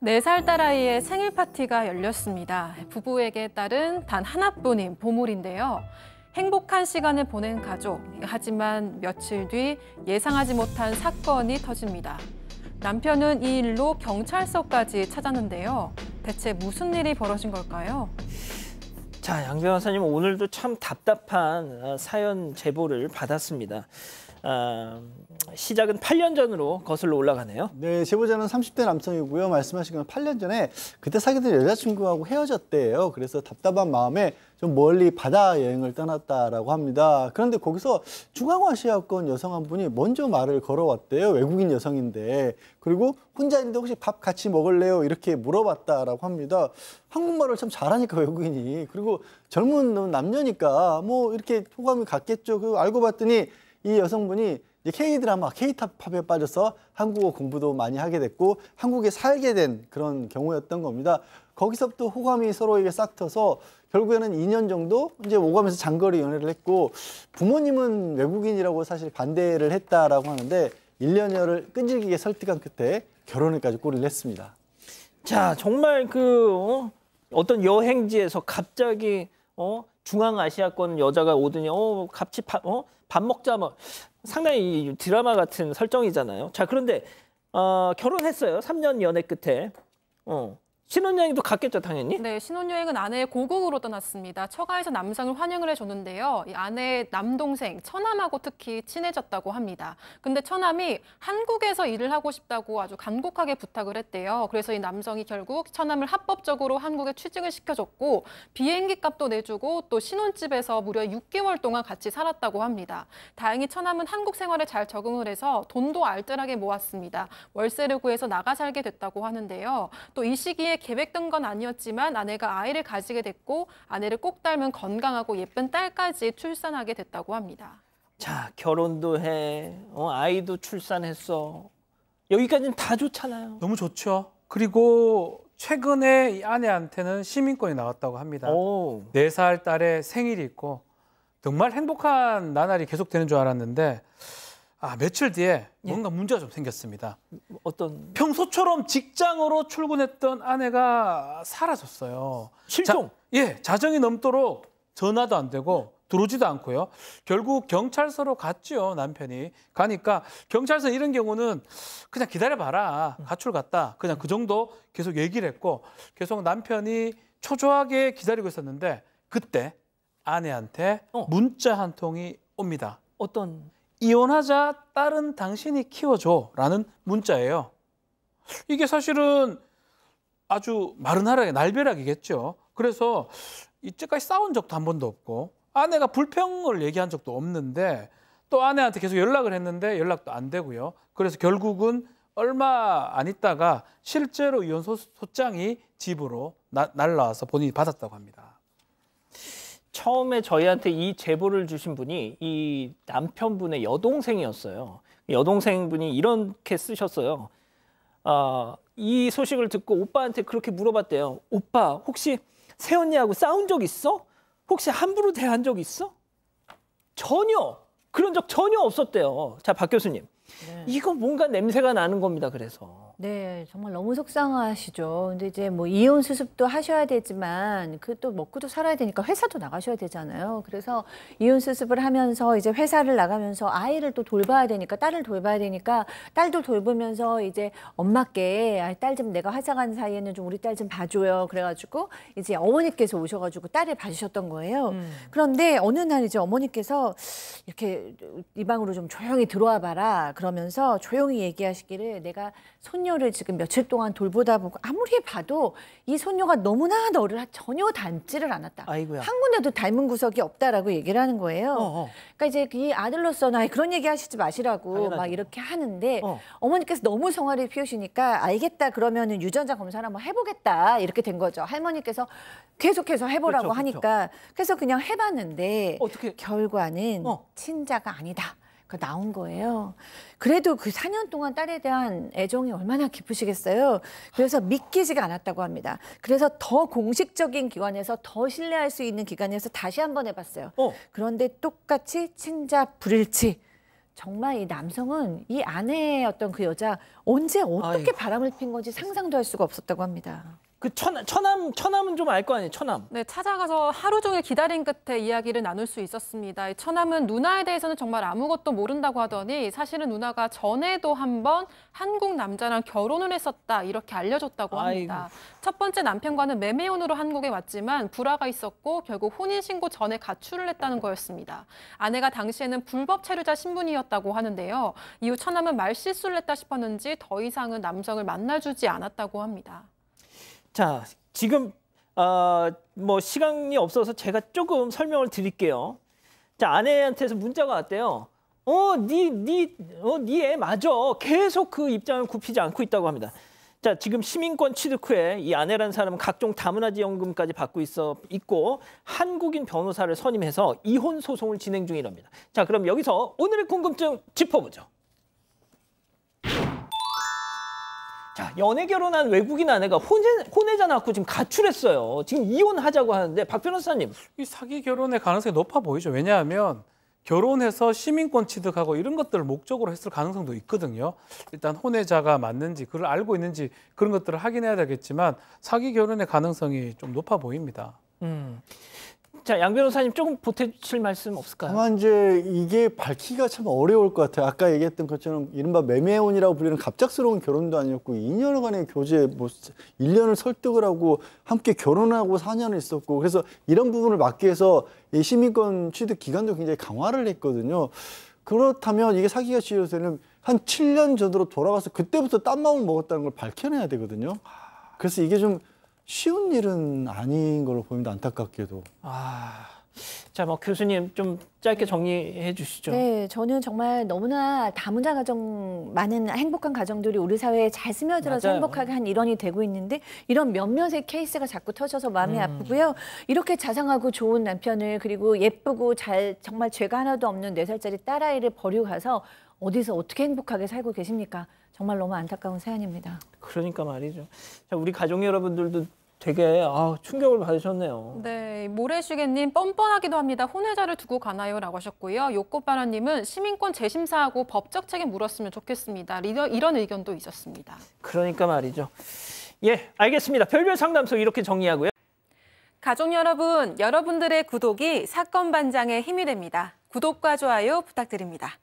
네 살 딸아이의 생일 파티가 열렸습니다. 부부에게 딸은 단 하나뿐인 보물인데요. 행복한 시간을 보낸 가족. 하지만 며칠 뒤 예상하지 못한 사건이 터집니다. 남편은 이 일로 경찰서까지 찾았는데요. 대체 무슨 일이 벌어진 걸까요? 자, 양 변호사님 오늘도 참 답답한 어, 사연 제보를 받았습니다. 아, 시작은 8년 전으로 거슬러 올라가네요. 네, 제보자는 30대 남성이고요. 말씀하신 건 8년 전에 그때 사귀던 여자친구하고 헤어졌대요. 그래서 답답한 마음에 좀 멀리 바다 여행을 떠났다라고 합니다. 그런데 거기서 중앙아시아권 여성 한 분이 먼저 말을 걸어왔대요. 외국인 여성인데. 그리고 혼자 있는데 혹시 밥 같이 먹을래요? 이렇게 물어봤다라고 합니다. 한국말을 참 잘하니까 외국인이. 그리고 젊은 남녀니까 뭐 이렇게 호감이 갔겠죠. 그 알고 봤더니 이 여성분이 K 드라마, K 팝에 빠져서 한국어 공부도 많이 하게 됐고 한국에 살게 된 그런 경우였던 겁니다. 거기서부터 호감이 서로에게 싹터서 결국에는 2년 정도 이제 오가면서 장거리 연애를 했고 부모님은 외국인이라고 사실 반대를 했다라고 하는데 1년여를 끈질기게 설득한 끝에 결혼을까지 꼬리를 냈습니다. 자, 정말 그 어? 어떤 여행지에서 갑자기 어 중앙아시아권 여자가 오더니 어 같이 밥, 어? 밥 먹자 뭐 상당히 드라마 같은 설정이잖아요. 자 그런데 어, 결혼했어요. 3년 연애 끝에 어 신혼여행도 갔겠죠, 당연히? 네, 신혼여행은 아내의 고국으로 떠났습니다. 처가에서 남상을 환영을 해줬는데요. 이 아내의 남동생, 처남하고 특히 친해졌다고 합니다. 근데 처남이 한국에서 일을 하고 싶다고 아주 간곡하게 부탁을 했대요. 그래서 이 남성이 결국 처남을 합법적으로 한국에 취직을 시켜줬고 비행기 값도 내주고 또 신혼집에서 무려 6개월 동안 같이 살았다고 합니다. 다행히 처남은 한국 생활에 잘 적응을 해서 돈도 알뜰하게 모았습니다. 월세를 구해서 나가 살게 됐다고 하는데요. 또 이 시기에 계획된 건 아니었지만 아내가 아이를 가지게 됐고 아내를 꼭 닮은 건강하고 예쁜 딸까지 출산하게 됐다고 합니다. 자, 결혼도 해. 어, 아이도 출산했어. 여기까지는 다 좋잖아요. 너무 좋죠. 그리고 최근에 이 아내한테는 시민권이 나왔다고 합니다. 오. 네 살 딸의 생일이 있고 정말 행복한 나날이 계속되는 줄 알았는데 아, 며칠 뒤에 예. 뭔가 예. 문제가 좀 생겼습니다. 어떤 평소처럼 직장으로 출근했던 아내가 사라졌어요. 실종. 자, 예, 자정이 넘도록 전화도 안 되고 들어오지도 않고요. 결국 경찰서로 갔죠, 남편이. 가니까 경찰서 이런 경우는 그냥 기다려 봐라. 가출 갔다. 그냥 그 정도 계속 얘기를 했고 계속 남편이 초조하게 기다리고 있었는데 그때 아내한테 어. 문자 한 통이 옵니다. 어떤 이혼하자 딸은 당신이 키워줘 라는 문자예요. 이게 사실은 아주 마른 하락 날벼락이겠죠. 그래서 이때까지 싸운 적도 한 번도 없고 아내가 불평을 얘기한 적도 없는데 또 아내한테 계속 연락을 했는데 연락도 안 되고요. 그래서 결국은 얼마 안 있다가 실제로 이혼 소장이 집으로 나, 날라와서 본인이 받았다고 합니다. 처음에 저희한테 이 제보를 주신 분이 이 남편분의 여동생이었어요. 여동생분이 이렇게 쓰셨어요. 어, 이 소식을 듣고 오빠한테 그렇게 물어봤대요. 오빠 혹시 새언니하고 싸운 적 있어? 혹시 함부로 대한 적 있어? 전혀 그런 적 전혀 없었대요. 자 박 교수님 네. 이거 뭔가 냄새가 나는 겁니다. 그래서 네, 정말 너무 속상하시죠. 근데 이제 뭐 이혼 수습도 하셔야 되지만 그 또 먹고도 살아야 되니까 회사도 나가셔야 되잖아요. 그래서 이혼 수습을 하면서 이제 회사를 나가면서 아이를 또 돌봐야 되니까 딸을 돌봐야 되니까 딸도 돌보면서 이제 엄마께 딸 좀 내가 화사 간 사이에는 좀 우리 딸 좀 봐줘요. 그래가지고 이제 어머니께서 오셔가지고 딸을 봐주셨던 거예요. 음. 그런데 어느 날 이제 어머니께서 이렇게 이 방으로 좀 조용히 들어와 봐라 그러면서 조용히 얘기하시기를 내가 손 소녀를 지금 며칠 동안 돌보다 보고 아무리 봐도 이 소녀가 너무나 너를 전혀 닮지를 않았다. 아이고야. 한 군데도 닮은 구석이 없다라고 얘기를 하는 거예요. 어, 어. 그러니까 이제 이 아들로서 나 그런 얘기 하시지 마시라고 당연하죠. 막 이렇게 하는데 어. 머니께서 너무 성화를 피우시니까 알겠다 그러면은 유전자 검사를 한번 해보겠다 이렇게 된 거죠. 할머니께서 계속해서 해보라고 그렇죠, 그렇죠. 하니까 그래서 그냥 해봤는데 어떻게... 결과는 어. 친자가 아니다. 그 나온 거예요. 그래도 그 4년 동안 딸에 대한 애정이 얼마나 깊으시겠어요. 그래서 믿기지가 않았다고 합니다. 그래서 더 공식적인 기관에서 더 신뢰할 수 있는 기관에서 다시 한 번 해봤어요. 어. 그런데 똑같이 친자 불일치. 정말 이 남성은 이 아내의 어떤 그 여자 언제 어떻게 아이고. 바람을 핀 건지 상상도 할 수가 없었다고 합니다. 그 처남, 처남, 처남은 좀 알 거 아니에요, 처남? 네, 찾아가서 하루 종일 기다린 끝에 이야기를 나눌 수 있었습니다. 처남은 누나에 대해서는 정말 아무것도 모른다고 하더니 사실은 누나가 전에도 한 번 한국 남자랑 결혼을 했었다, 이렇게 알려줬다고 합니다. 아이고. 첫 번째 남편과는 매매혼으로 한국에 왔지만 불화가 있었고 결국 혼인신고 전에 가출을 했다는 거였습니다. 아내가 당시에는 불법 체류자 신분이었다고 하는데요. 이후 처남은 말실수를 했다 싶었는지 더 이상은 남성을 만나주지 않았다고 합니다. 자, 지금 어, 뭐 시간이 없어서 제가 조금 설명을 드릴게요. 자, 아내한테서 문자가 왔대요. 어, 니, 니, 어, 니애 맞아. 계속 그 입장을 굽히지 않고 있다고 합니다. 자, 지금 시민권 취득 후에 이 아내라는 사람은 각종 다문화지 원금까지 받고 있어 있고 한국인 변호사를 선임해서 이혼 소송을 진행 중이랍니다. 자, 그럼 여기서 오늘의 궁금증 짚어보죠. 자, 연애 결혼한 외국인 아내가 혼인 혼외자 낳고 지금 가출했어요. 지금 이혼하자고 하는데 박 변호사님. 이 사기 결혼의 가능성이 높아 보이죠. 왜냐하면 결혼해서 시민권 취득하고 이런 것들을 목적으로 했을 가능성도 있거든요. 일단 혼외자가 맞는지 그걸 알고 있는지 그런 것들을 확인해야 되겠지만 사기 결혼의 가능성이 좀 높아 보입니다. 음. 자, 양 변호사님 조금 보태실 말씀 없을까요? 다만 이제 이게 밝기가참 어려울 것 같아요. 아까 얘기했던 것처럼 이른바 매매혼이라고 불리는 갑작스러운 결혼도 아니었고 2년간의 교제, 뭐 1년을 설득을 하고 함께 결혼하고 4년을 있었고 그래서 이런 부분을 막기 위해서 이 시민권 취득 기간도 굉장히 강화를 했거든요. 그렇다면 이게 사기가 치료되는 한 7년 전으로 돌아가서 그때부터 딴 마음을 먹었다는 걸 밝혀내야 되거든요. 그래서 이게 좀 쉬운 일은 아닌 걸로 보입니다. 안타깝게도. 아. 자, 뭐 교수님 좀 짧게 정리해 주시죠. 네, 저는 정말 너무나 다문화 가정 많은 행복한 가정들이 우리 사회에 잘 스며들어서 맞아요. 행복하게 한 일원이 되고 있는데 이런 몇몇의 케이스가 자꾸 터져서 마음이 음. 아프고요. 이렇게 자상하고 좋은 남편을 그리고 예쁘고 잘 정말 죄가 하나도 없는 네 살짜리 딸아이를 버리고 가서 어디서 어떻게 행복하게 살고 계십니까? 정말 너무 안타까운 사연입니다. 그러니까 말이죠. 자, 우리 가족 여러분들도 되게 아, 충격을 받으셨네요. 네, 모래시계님 뻔뻔하기도 합니다. 혼외자를 두고 가나요? 라고 하셨고요. 요코바라님은 시민권 재심사하고 법적 책임 물었으면 좋겠습니다. 리더, 이런 의견도 있었습니다. 그러니까 말이죠. 예, 알겠습니다. 별별 상담소 이렇게 정리하고요. 가족 여러분, 여러분들의 구독이 사건 반장의 힘이 됩니다. 구독과 좋아요 부탁드립니다.